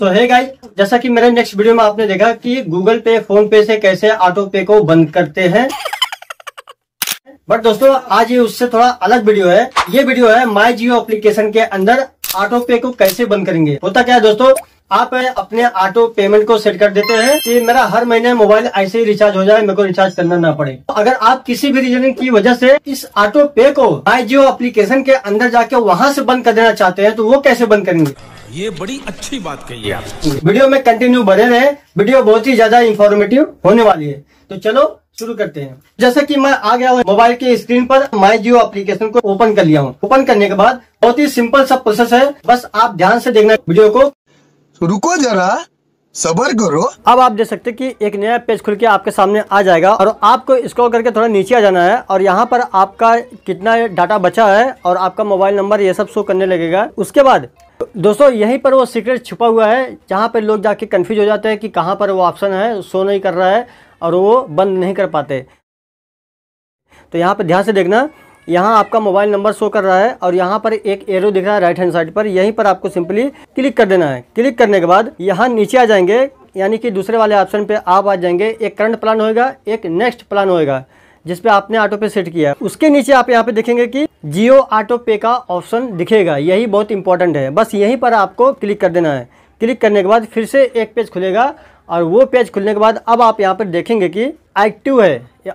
सो है गाइस जैसा कि मेरे नेक्स्ट वीडियो में आपने देखा कि गूगल पे फोन पे से कैसे ऑटो पे को बंद करते हैं बट दोस्तों आज ये उससे थोड़ा अलग वीडियो है ये वीडियो है माई जियो एप्लीकेशन के अंदर ऑटो पे को कैसे बंद करेंगे होता क्या है दोस्तों आप अपने ऑटो पेमेंट को सेट कर देते हैं कि मेरा हर महीने मोबाइल ऐसे ही रिचार्ज हो जाए मेरे को रिचार्ज करना ना पड़े तो अगर आप किसी भी रीजन की वजह से इस ऑटो पे को माई जियो एप्लीकेशन के अंदर जाके वहाँ से बंद कर देना चाहते हैं तो वो कैसे बंद करेंगे ये बड़ी अच्छी बात कही आप वीडियो में कंटिन्यू बने रहे वीडियो बहुत ही ज्यादा इन्फॉर्मेटिव होने वाली है तो चलो शुरू करते हैं जैसे कि मैं आ गया हूँ मोबाइल के स्क्रीन पर माई जियो एप्लीकेशन को ओपन कर लिया हूँ ओपन करने के बाद बहुत ही सिंपल सा प्रोसेस है बस आप ध्यान से देखना वीडियो को रुको जरा सबर करो अब आप देख सकते कि एक नया पेज खुल के आपके सामने आ जाएगा और आपको स्क्रॉल करके थोड़ा नीचे आ जाना है और यहाँ पर आपका कितना डाटा बचा है और आपका मोबाइल नंबर ये सब शो करने लगेगा उसके बाद दोस्तों यहीं पर वो सीक्रेट छुपा हुआ है जहाँ पर लोग जाके कन्फ्यूज हो जाते हैं कि कहाँ पर वो ऑप्शन है शो नहीं कर रहा है और वो बंद नहीं कर पाते तो यहाँ पर ध्यान से देखना यहाँ आपका मोबाइल नंबर शो कर रहा है और यहाँ पर एक एरो दिख रहा है राइट हैंड साइड पर यहीं पर आपको सिंपली क्लिक कर देना है क्लिक करने के बाद यहाँ नीचे आ जाएंगे यानी कि दूसरे वाले ऑप्शन पे आप आ जाएंगे एक करंट प्लान होएगा एक नेक्स्ट प्लान होएगा जिसपे आपने ऑटो पे सेट किया है उसके नीचे आप यहाँ पे देखेंगे कि जियो ऑटो पे का ऑप्शन दिखेगा यही बहुत इंपॉर्टेंट है बस यहीं पर आपको क्लिक कर देना है क्लिक करने के बाद फिर से एक पेज खुलेगा और वो पेज खुलने के बाद अब आप यहाँ पर देखेंगे कि एक्टिव है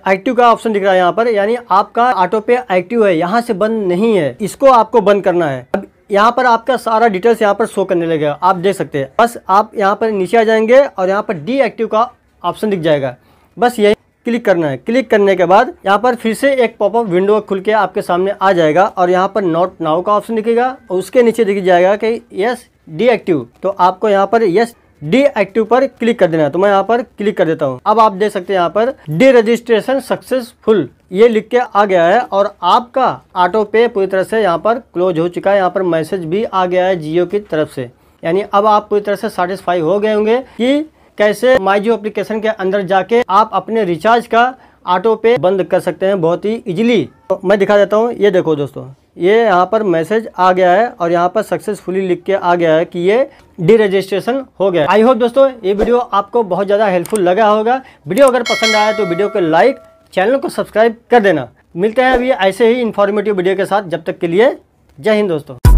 एक्टिव का ऑप्शन दिख रहा है यहाँ पर यानी आपका ऑटो पे एक्टिव है यहाँ से बंद नहीं है इसको आपको बंद करना है अब यहाँ पर आपका सारा डिटेल्स यहाँ पर शो करने लगेगा आप देख सकते हैं बस आप यहाँ पर नीचे आ जाएंगे और यहाँ पर एक्टिव का ऑप्शन दिख जाएगा बस यही क्लिक करना है क्लिक करने के बाद यहाँ पर फिर से एक पॉपअप विंडो खुल के आपके सामने आ जाएगा और यहाँ पर नॉट नाउ का ऑप्शन दिखेगा और उसके नीचे दिख जाएगा कि यस डीएक्टिव तो आपको यहाँ पर यस डीएक्टिव पर क्लिक कर देना है तो मैं यहाँ पर क्लिक कर देता हूँ अब आप देख सकते हैं यहाँ पर डी रजिस्ट्रेशन सक्सेसफुल ये लिख के आ गया है और आपका ऑटो पे पूरी तरह से यहाँ पर क्लोज हो चुका है यहाँ पर मैसेज भी आ गया है जियो की तरफ से यानी अब आप पूरी तरह से सेटिस्फाई हो गए होंगे कि कैसे माई जियो अप्लीकेशन के अंदर जाके आप अपने रिचार्ज का ऑटो पे बंद कर सकते हैं बहुत ही इजीली तो मैं दिखा देता हूँ ये देखो दोस्तों ये यहाँ पर मैसेज आ गया है और यहाँ पर सक्सेसफुली लिख के आ गया है कि ये डी रजिस्ट्रेशन हो गया आई होप दोस्तों ये वीडियो आपको बहुत ज़्यादा हेल्पफुल लगा होगा वीडियो अगर पसंद आया तो वीडियो को लाइक चैनल को सब्सक्राइब कर देना मिलते हैं अभी ऐसे ही इन्फॉर्मेटिव वीडियो के साथ जब तक के लिए जय हिंद दोस्तों